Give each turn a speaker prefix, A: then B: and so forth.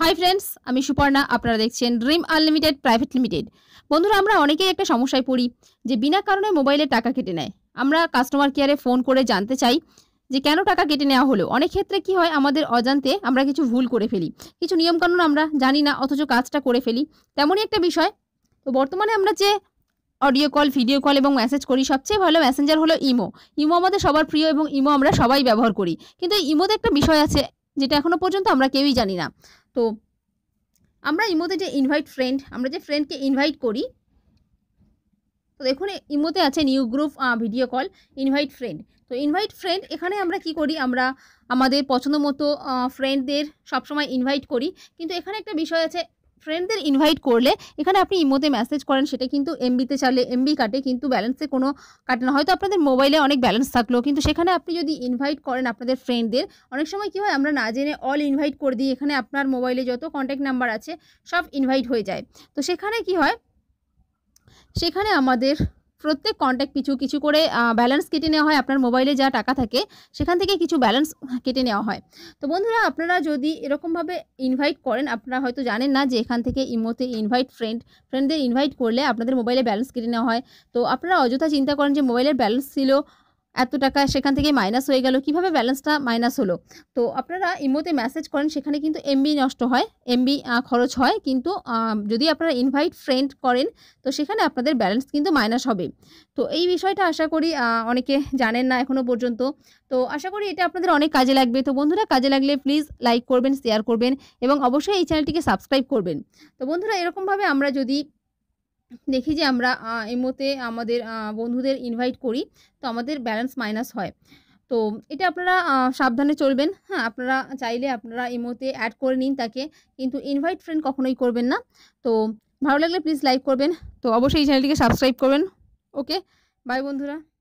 A: hi friends আমি সুপর্ণা আপনারা দেখছেন ড্রিম আনলিমিটেড প্রাইভেট লিমিটেড বন্ধুরা আমরা অনেকেই একটা সমস্যায় পড়ি যে বিনা কারণে মোবাইলে টাকা কেটে নেয় আমরা কাস্টমার কেয়ারে ফোন করে জানতে চাই যে কেন টাকা কেটে নেওয়া হলো অনেক ক্ষেত্রে কি হয় আমাদের অজান্তে আমরা কিছু ভুল করে ফেলি কিছু নিয়মকানুন আমরা জানি না অথচ কাজটা করে ফেলি তেমনই একটা বিষয় তো বর্তমানে আমরা যে অডিও কল ভিডিও কল এবং মেসেজ করি সবচেয়ে ভালো মেসেঞ্জার হলো ইমো ইমো আমাদের সবার প্রিয় এবং ইমো আমরা সবাই ব্যবহার করি কিন্তু ইমোতে একটা বিষয় আছে যেটা এখনও পর্যন্ত আমরা কেউই জানি না তো আমরা ইমোতে যে ইনভাইট ফ্রেন্ড আমরা যে ফ্রেন্ডকে ইনভাইট করি তো দেখুন ইমোতে আছে new group video call invite friend তো ইনভাইট ফ্রেন্ড এখানে আমরা কি করি আমরা আমাদের পছন্দ মতো ফ্রেন্ডদের সবসময় ইনভাইট করি কিন্তু এখানে একটা বিষয় আছে ফ্রেন্ডদের ইনভাইট করলে এখানে আপনি ইমোতে মেসেজ করেন সেটা কিন্তু এমবিতে চালে এমবি কাটে কিন্তু ব্যালেন্সে কোনো কাটে না হয়তো আপনাদের মোবাইলে অনেক ব্যালেন্স থাকলো কিন্তু সেখানে আপনি যদি ইনভাইট করেন আপনাদের ফ্রেন্ডদের অনেক সময় কি হয় আমরা না জেনে অল ইনভাইট করে দিই এখানে আপনার মোবাইলে যত কন্ট্যাক্ট নাম্বার আছে সব ইনভাইট হয়ে যায় তো সেখানে কি হয় সেখানে আমাদের প্রত্যেক কন্ট্যাক্ট পিছু কিছু করে ব্যালেন্স কেটে নেওয়া হয় আপনার মোবাইলে যা টাকা থাকে সেখান থেকে কিছু ব্যালেন্স কেটে নেওয়া হয় তো বন্ধুরা আপনারা যদি এরকমভাবে ইনভাইট করেন আপনারা হয়তো জানেন না যে এখান থেকে ইমোতে ইনভাইট ফ্রেন্ড ফ্রেন্ডদের ইনভাইট করলে আপনাদের মোবাইলে ব্যালেন্স কেটে নেওয়া হয় তো আপনারা অযথা চিন্তা করেন যে মোবাইলের ব্যালেন্স ছিল এত টাকা সেখান থেকে মাইনাস হয়ে গেল কিভাবে ব্যালেন্সটা মাইনাস হলো তো আপনারা ইমোতে মেসেজ করেন সেখানে কিন্তু এমবি নষ্ট হয় এমবি খরচ হয় কিন্তু যদি আপনারা ইনভাইট ফ্রেন্ড করেন তো সেখানে আপনাদের ব্যালেন্স কিন্তু মাইনাস হবে তো এই বিষয়টা আশা করি অনেকে জানেন না এখনও পর্যন্ত তো আশা করি এটা আপনাদের অনেক কাজে লাগবে তো বন্ধুরা কাজে লাগলে প্লিজ লাইক করবেন শেয়ার করবেন এবং অবশ্যই এই চ্যানেলটিকে সাবস্ক্রাইব করবেন তো বন্ধুরা এরকমভাবে আমরা যদি দেখি যে আমরা এই মতে আমাদের বন্ধুদের ইনভাইট করি তো আমাদের ব্যালেন্স মাইনাস হয় তো এটা আপনারা সাবধানে চলবেন হ্যাঁ আপনারা চাইলে আপনারা মতে অ্যাড করে নিন তাকে কিন্তু ইনভাইট ফ্রেন্ড কখনোই করবেন না তো ভালো লাগলে প্লিজ লাইক করবেন তো অবশ্যই এই চ্যানেলটিকে সাবস্ক্রাইব করবেন ওকে বাই বন্ধুরা